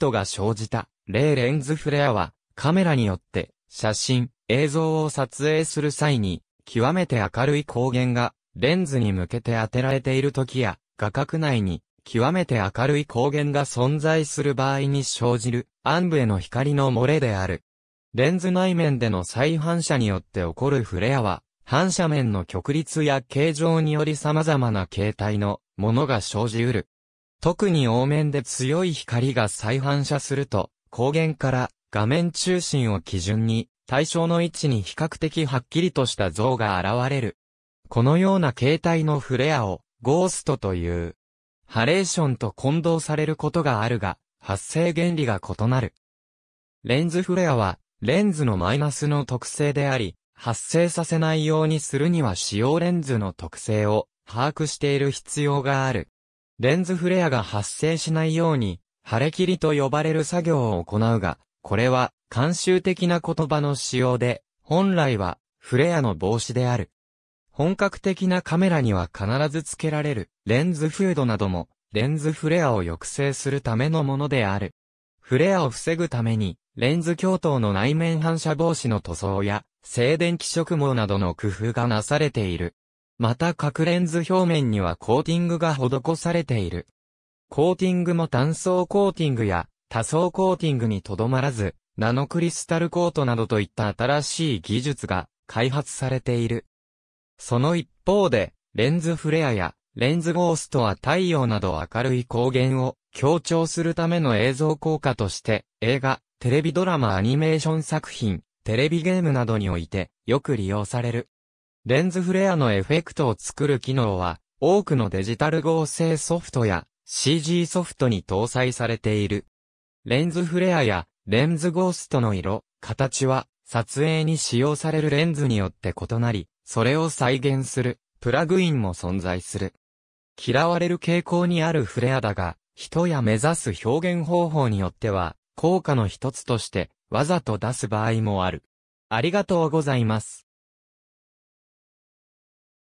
トが生じた、例レンズフレアは、カメラによって、写真、映像を撮影する際に、極めて明るい光源が、レンズに向けて当てられている時や、画角内に、極めて明るい光源が存在する場合に生じる、暗部への光の漏れである。レンズ内面での再反射によって起こるフレアは、反射面の曲率や形状により様々な形態のものが生じうる。特に凹面で強い光が再反射すると、光源から画面中心を基準に、対象の位置に比較的はっきりとした像が現れる。このような形態のフレアを、ゴーストという。ハレーションと混同されることがあるが、発生原理が異なる。レンズフレアは、レンズのマイナスの特性であり、発生させないようにするには使用レンズの特性を把握している必要がある。レンズフレアが発生しないように、晴れ切りと呼ばれる作業を行うが、これは、慣習的な言葉の使用で、本来は、フレアの防止である。本格的なカメラには必ず付けられる、レンズフードなども、レンズフレアを抑制するためのものである。フレアを防ぐために、レンズ鏡頭の内面反射防止の塗装や、静電気植毛などの工夫がなされている。また各レンズ表面にはコーティングが施されている。コーティングも単層コーティングや多層コーティングにとどまらず、ナノクリスタルコートなどといった新しい技術が開発されている。その一方で、レンズフレアやレンズゴーストは太陽など明るい光源を強調するための映像効果として映画、テレビドラマアニメーション作品、テレビゲームなどにおいてよく利用される。レンズフレアのエフェクトを作る機能は、多くのデジタル合成ソフトや CG ソフトに搭載されている。レンズフレアやレンズゴーストの色、形は撮影に使用されるレンズによって異なり、それを再現するプラグインも存在する。嫌われる傾向にあるフレアだが、人や目指す表現方法によっては、効果の一つとしてわざと出す場合もある。ありがとうございます。